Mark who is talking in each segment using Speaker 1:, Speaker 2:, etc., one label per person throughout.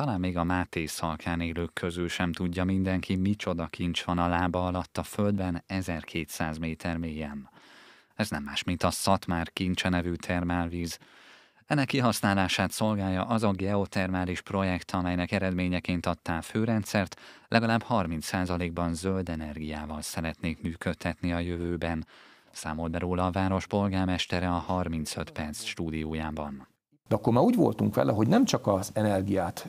Speaker 1: Talán még a Máté szalkán élők közül sem tudja mindenki, micsoda kincs van a lába alatt a földben 1200 méter mélyen. Ez nem más, mint a Szatmár kincse nevű termálvíz. Ennek kihasználását szolgálja az a geotermális projekt, amelynek eredményeként a főrendszert, legalább 30%-ban zöld energiával szeretnék működtetni a jövőben, számolt be róla a város polgármestere a 35 perc stúdiójában. De akkor már úgy voltunk vele, hogy nem csak az
Speaker 2: energiát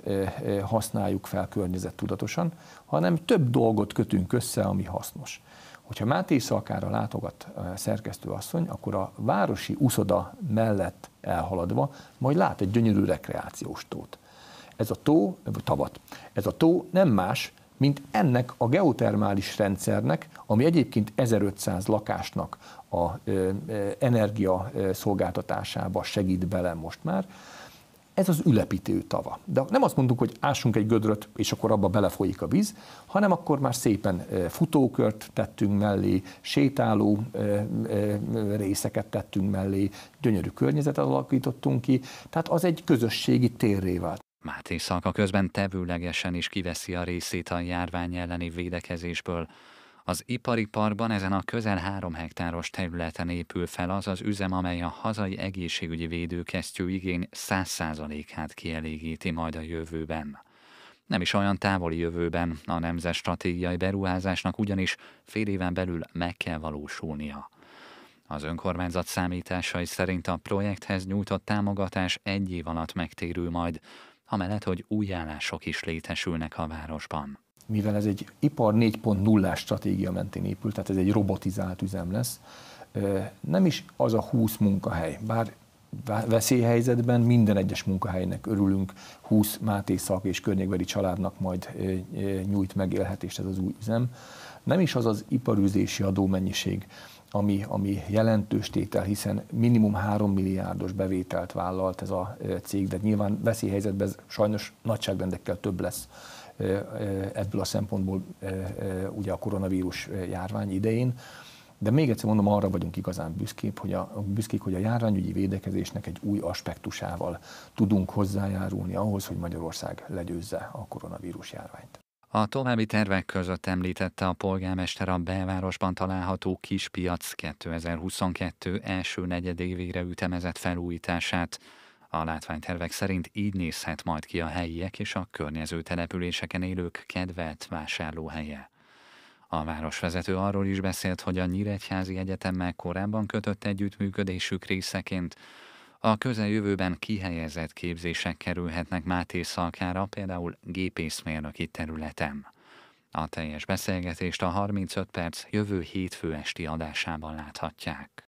Speaker 2: használjuk fel környezettudatosan, hanem több dolgot kötünk össze, ami hasznos. Hogyha Máté Szalkára látogat szerkesztőasszony, akkor a városi uszoda mellett elhaladva majd lát egy gyönyörű rekreációs tót. Ez a tó, tavat. Ez a tó nem más, mint ennek a geotermális rendszernek, ami egyébként 1500 lakásnak a energia szolgáltatásába segít bele most már, ez az ülepítő tava. De nem azt mondtuk, hogy ássunk egy gödröt, és akkor abba belefolyik a víz, hanem akkor már szépen futókört tettünk mellé, sétáló részeket tettünk mellé, gyönyörű környezetet alakítottunk ki, tehát az egy közösségi térré vált.
Speaker 1: Máté szalka közben tevőlegesen is kiveszi a részét a járvány elleni védekezésből. Az ipari parkban ezen a közel három hektáros területen épül fel az az üzem, amely a hazai egészségügyi védőkesztyű igény 100%-át kielégíti majd a jövőben. Nem is olyan távoli jövőben, a nemzet stratégiai beruházásnak ugyanis fél éven belül meg kell valósulnia. Az önkormányzat számításai szerint a projekthez nyújtott támogatás egy év alatt megtérül majd, amellett, hogy új állások is létesülnek a városban.
Speaker 2: Mivel ez egy ipar 4.0-ás stratégia mentén épül, tehát ez egy robotizált üzem lesz, nem is az a 20 munkahely, bár veszélyhelyzetben minden egyes munkahelynek örülünk, 20 Máté szak és környékbeli családnak majd nyújt megélhetést ez az új üzem. Nem is az az iparűzési adómennyiség, ami, ami jelentős tétel, hiszen minimum 3 milliárdos bevételt vállalt ez a cég, de nyilván veszélyhelyzetben ez sajnos nagyságrendekkel több lesz ebből a szempontból ugye a koronavírus járvány idején. De még egyszer mondom, arra vagyunk igazán büszkék, hogy a, büszkék, hogy a járványügyi védekezésnek egy új aspektusával tudunk hozzájárulni ahhoz, hogy Magyarország legyőzze a koronavírus járványt.
Speaker 1: A további tervek között említette a polgármester a belvárosban található Kispiac 2022 első negyedévére ütemezett felújítását. A látványtervek szerint így nézhet majd ki a helyiek és a környező településeken élők kedvelt vásárlóhelye. A városvezető arról is beszélt, hogy a Nyíregyházi Egyetemmel korábban kötött együttműködésük részeként a közeljövőben kihelyezett képzések kerülhetnek Máté szalkára, például gépészmérnöki területen. A teljes beszélgetést a 35 perc jövő hétfő esti adásában láthatják.